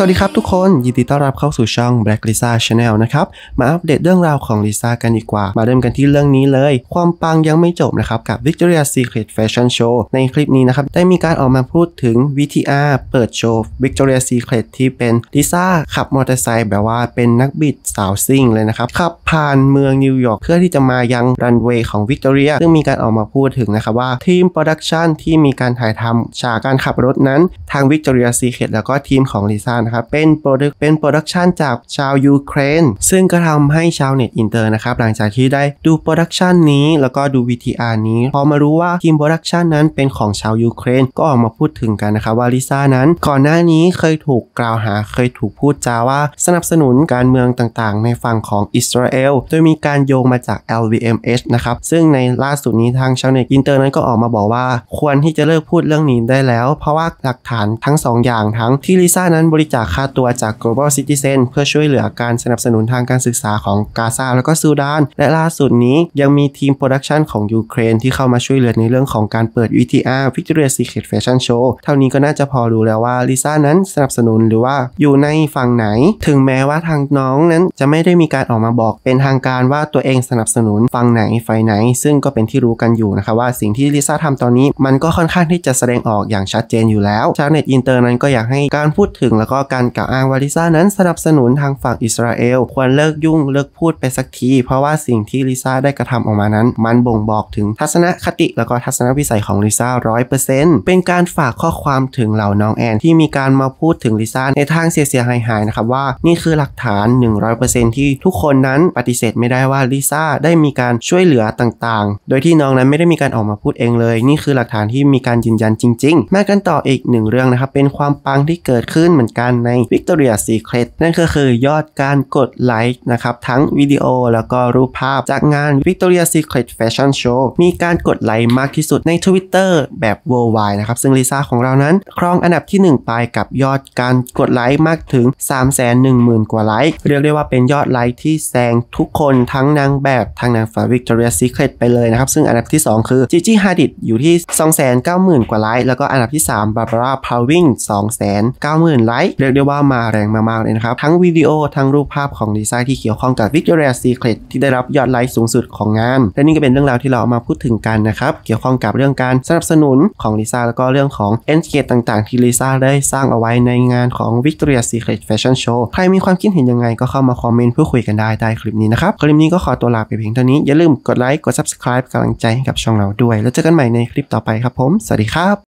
สวัสดีครับทุกคนยินดีต้อนรับเข้าสู่ช่อง Black Lisa Channel นะครับมาอัปเดตเรื่องราวของลิซ่ากันดีกว่า มาเริ่มกันที่เรื่องนี้เลย ความปังยังไม่จบนะครับกับ Victoria Secret Fashion Show ในคลิปนี้นะครับได้มีการออกมาพูดถึง VTR เปิดโชว์ Victoria Secret ที่เป็นลิซ่าขับมอเตอร์ไซค์แบบว่าเป็นนักบิดสาวซิ่งเลยนะครับ ขับผ่านเมืองนิวยอร์กเพื่อที่จะมายังรันเวย์ของ Victoria ซึ่งมีการออกมาพูดถึงนะครับว่าทีมโปรดักชันที่มีการถ่ายทำฉากการขับรถนั้นทาง Victoria Secret แล้วก็ทีมของลิซ่าะครับเป็นโปรดักเป็นโปรดักชันจากชาวยูเครนซึ่งก็ทำให้ชาวเน็ตอินเตอร์นะครับหลังจากที่ได้ดูโปรดักชันนี้แล้วก็ดูวีอานี้ พอมารู้ว่าทีมโปรดักชันนั้นเป็นของชาวยูเครนก็ออกมาพูดถึงกันนะครับว่าลิซ่านั้นก่อนหน้านี้เคยถูกกล่าวหาเคยถูกพูดจาว่า สนับสนุนการเมืองต่างๆ ในฝั่งของอิสราเอลโดยมีการโยงมาจาก LVMH นะครับ ซึ่งในล่าสุดนี้ทางชาวเน็ตอินเตอร์นั้นก็ออกมาบอกว่า ควรที่จะเลิกพูดเรื่องนี้ได้แล้ว เพราะว่าหลักฐานทั้ง 2ออย่างทั้งที่ลิซ่านั้นบริจาคจากค่าตัวจาก Global Citizen เพื่อช่วยเหลือการสนับสนุนทางการศึกษาของกาซาแล้วก็ซูดาน และล่าสุดนี้ยังมีทีมโปรดักชันของ ยูเครนที่เข้ามาช่วยเหลือในเรื่องของการเปิด VTR Victoria Secret Fashion Show เท่านี้ก็น่าจะพอรู้แล้วว่าลิซ่านั้นสนับสนุนหรือว่าอยู่ในฝั่งไหน ถึงแม้ว่าทางน้องนั้นจะไม่ได้มีการออกมาบอกเป็นทางการว่าตัวเองสนับสนุนฝั่งไหนฝ่ายไหน ซึ่งก็เป็นที่รู้กันอยู่นะคะว่าสิ่งที่ลิซ่าทำตอนนี้ มันก็ค่อนข้างที่จะแสดงออกอย่างชัดเจนอยู่แล้วชาวเน็ตอินเตอร์นั้นก็อยากให้การพูดถึงแล้วก็การกล่าวอ้างว่าลิซ่านั้นสนับสนุนทางฝั่งอิสราเอลควรเลิกยุ่งเลิกพูดไปสักที เพราะว่าสิ่งที่ลิซ่าได้กระทำออกมานั้นมันบ่งบอกถึงทัศนคติแล้วก็ทัศนวิสัยของลิซ่าร้อยเปอร์เซ็นต์เป็นการฝากข้อความถึงเหล่าน้องแอนที่มีการมาพูดถึงลิซ่าในทางเสียเสียหายหายนะครับว่า นี่คือหลักฐาน 100%ที่ทุกคนนั้นปฏิเสธไม่ได้ว่าลิซ่าได้มีการช่วยเหลือต่างๆโดยที่น้องนั้นไม่ได้มีการออกมาพูดเองเลย นี่คือหลักฐานที่มีการยืนยันจริงๆมากันต่ออีกหนึ่งเรื่องนะครับเป็นความปังที่เกิดขึ้นเหมือนกันกานใน Victoria Secret นั่นก็คือยอดการกดไลค์นะครับ ทั้งวิดีโอแล้วก็รูปภาพจากงาน Victoria Secret Fashion Show มีการกดไลค์มากที่สุดใน Twitter แบบ worldwide นะครับ ซึ่งลิซ่าของเรานั้น ครองอันดับที่ 1 ไปกับยอดการกดไลค์มากถึง 310,000 กว่าไลค์เรียกได้ว่าเป็นยอดไลค์ที่แซงทุกคนทั้งนางแบบ ทั้งนางฝ้า Victoria Secret ไปเลยนะครับ ซึ่งอันดับที่ 2 คือจีจีฮาดิดอยู่ที่290,000 กว่าไลค์แล้วก็อันดับที่3บาร์บาร่าพาววิง290,000ไลค์เรียกได้ว่ามาแรงมากๆเลยนะครับ ทั้งวิดีโอทั้งรูปภาพของดีไซน์ที่เกี่ยวข้องกับ Victoria Secret ที่ได้รับยอดไลค์สูงสุดของงาน และนี่ก็เป็นเรื่องราวที่เราเอามาพูดถึงกันนะครับเกี่ยวข้องกับเรื่องการสนับสนุนของลิซ่าแล้วก็เรื่องของเอ็นเกตต่างๆที่ลิซ่าได้สร้างเอาไว้ในงานของ Victoria Secret Fashion Show ใครมีความคิดเห็นยังไงก็เข้ามาคอมเมนต์เพื่อคุยกันได้ใต้คลิปนี้นะครับคลิปนี้ก็ขอตัวลาไปเพียงเท่านี้อย่าลืมกดไลค์กด subscribe กำลังใจให้กับช่องเราด้วย แล้วเจอกันใหม่ในคลิปต่อไปครับผมสวัสดีครับ